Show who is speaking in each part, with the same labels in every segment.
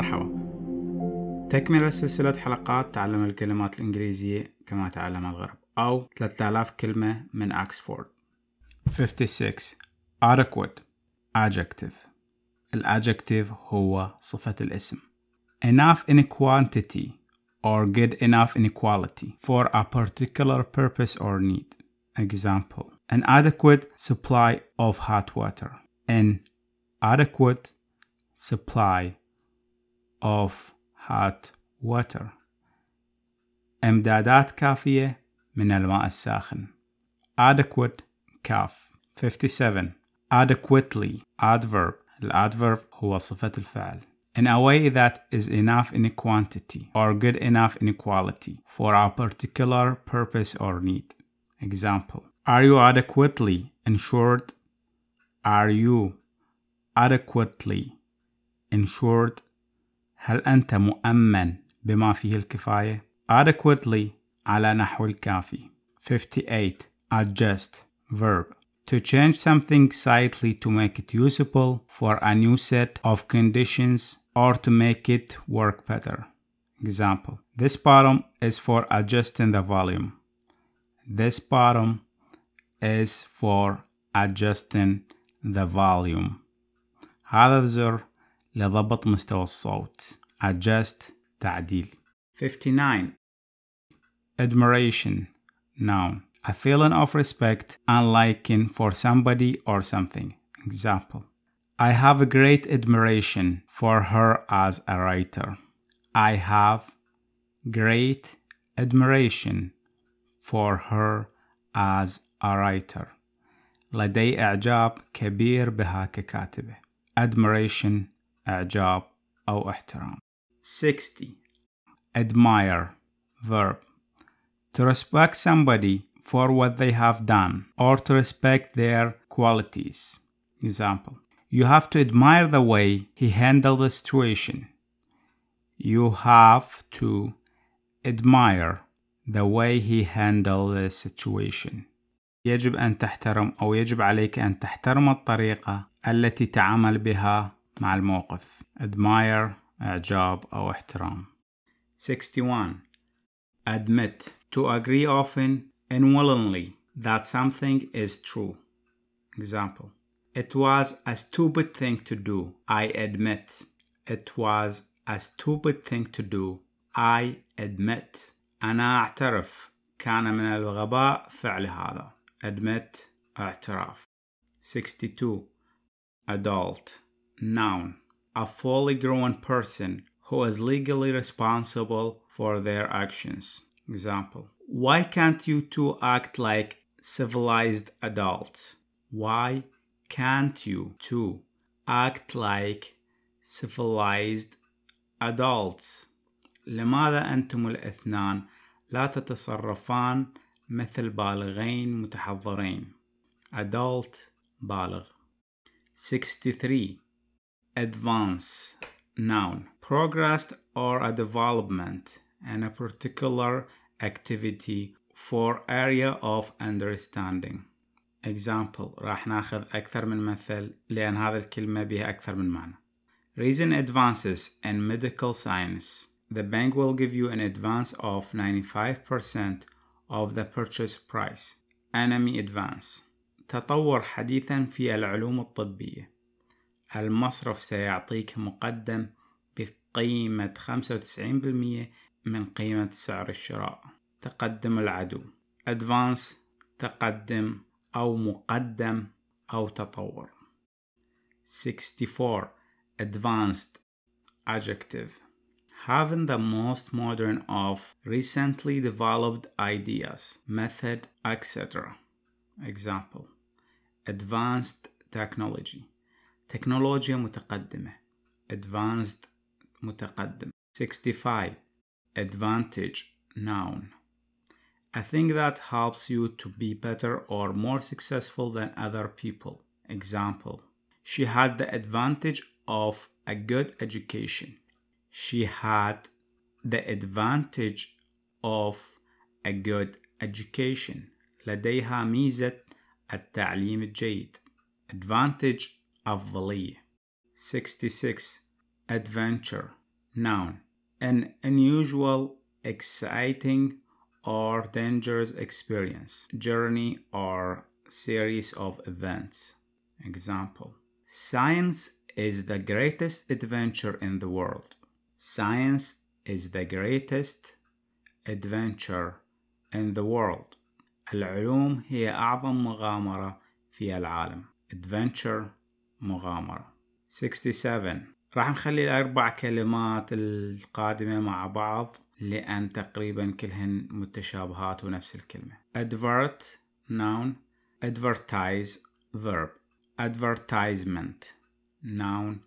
Speaker 1: مرحبا تكمل سلسلة حلقات تعلم الكلمات الإنجليزية كما تعلم الغرب أو 3000 كلمة من أكسفورد 56 adequate adjective Adjective هو صفة الاسم enough in quantity or good enough in quality for a particular purpose or need example an adequate supply of hot water an adequate supply of of hot water امدادات كافية من الماء الساخن adequate كاف 57 adequately adverb الادverb هو صفة الفعل in a way that is enough in quantity or good enough in quality for a particular purpose or need. Example Are you adequately insured? Are you adequately insured هل أنت مؤمن بما فيه الكفاية؟ adequately على نحو الكافي 58 adjust verb to change something slightly to make it usable for a new set of conditions or to make it work better example this bottom is for adjusting the volume this bottom is for adjusting the volume هذا الزر لضبط مستوى الصوت adjust تعديل 59 admiration noun a feeling of respect and liking for somebody or something example I have a great admiration for her as a writer I have great admiration for her as a writer لدي إعجاب كبير بها ككاتبة admiration إعجاب أو احترام 60 admire verb to respect somebody for what they have done or to respect their qualities example you have to admire the way he handled the situation you have to admire the way he handled the situation يجب أن تحترم أو يجب عليك أن تحترم الطريقة التي تعامل بها مع الموقف admire إعجاب أو احترام 61 admit to agree often and willingly that something is true example it was a stupid thing to do I admit it was a stupid thing to do I admit أنا أعترف كان من الغباء فعل هذا admit اعتراف 62 adult Noun. A fully grown person who is legally responsible for their actions. Example. Why can't you two act like civilized adults? Why can't you two act like civilized adults? لماذا أنتم الاثنان لا تتصرفان مثل بالغين متحضرين adult بالغ 63 advance noun progress or a development in a particular activity for area of understanding example راح ناخذ أكثر من مثل لأن هذا الكلمة بها أكثر من معنى Recent advances in medical science The bank will give you an advance of 95% of the purchase price. Enemy advance تطور حديثا في العلوم الطبية المصرف سيعطيك مقدم بقيمة 95% من قيمة سعر الشراء تقدم العدو Advance تقدم أو مقدم أو تطور 64 Advanced Adjective Having the most modern of recently developed ideas, method, etc. Example Advanced technology تكنولوجيا متقدمة advanced متقدم 65 advantage noun a thing that helps you to be better or more successful than other people example she had the advantage of a good education she had the advantage of a good education لديها ميزة التعليم الجيد advantage Lee. 66. Adventure Noun An unusual, exciting or dangerous experience, journey or series of events. Example Science is the greatest adventure in the world. Science is the greatest adventure in the world. العلوم هي أعظم مغامرة في العالم. Adventure مغامرة 67 راح نخلي الأربع كلمات القادمة مع بعض لأن تقريبا كلهن متشابهات ونفس الكلمة advert noun advertise verb advertisement noun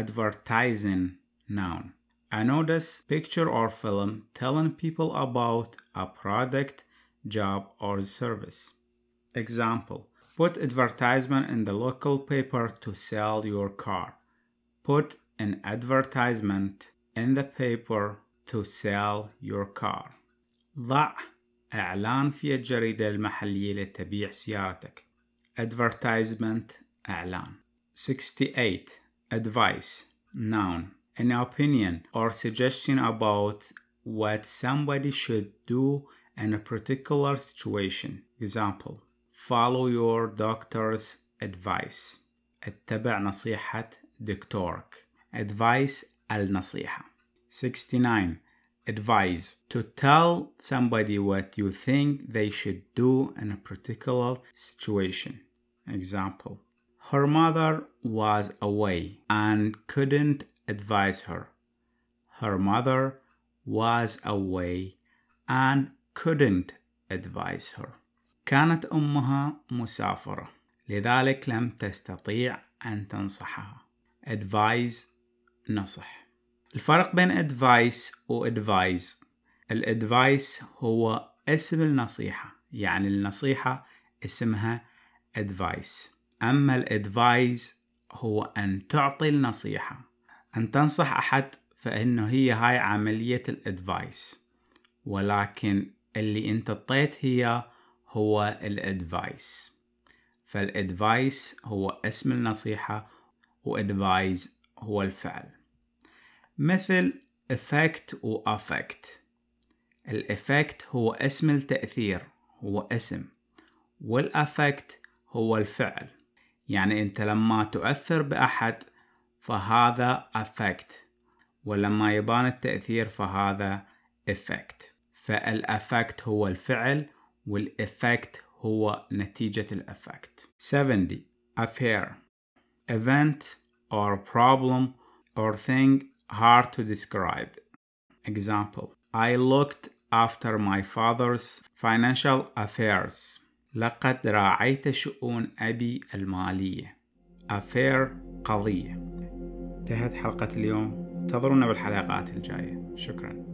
Speaker 1: advertising noun a notice picture or film telling people about a product job or service example Put advertisement in the local paper to sell your car. Put an advertisement in the paper to sell your car. ضع إعلان في الجريدة المحلية لتبيع سيارتك. Advertisement إعلان. 68. Advice Noun An opinion or suggestion about what somebody should do in a particular situation. Example follow your doctor's advice اتبع نصيحة دكتورك advice النصيحة 69 advise to tell somebody what you think they should do in a particular situation example her mother was away and couldn't advise her her mother was away and couldn't advise her كانت أمها مسافرة لذلك لم تستطيع أن تنصحها advise نصح الفرق بين advice و advise الادفايس هو اسم النصيحة يعني النصيحة اسمها advice أما الادفايس هو أن تعطي النصيحة أن تنصح أحد فإنه هي هاي عملية الادفايس ولكن اللي أنت اعطيت هي هو الادفايس فالادفايس هو اسم النصيحة وادفايز هو الفعل مثل افكت و افكت الافكت هو اسم التأثير هو اسم والافكت هو الفعل يعني انت لما تؤثر باحد فهذا افكت ولما يبان التأثير فهذا افكت فالافكت هو الفعل والإفكت هو نتيجة الإفكت 70 affair event or problem or thing hard to describe example I looked after my father's financial affairs لقد راعيت شؤون أبي المالية affair قضية انتهت حلقة اليوم انتظرونا بالحلقات الجاية شكراً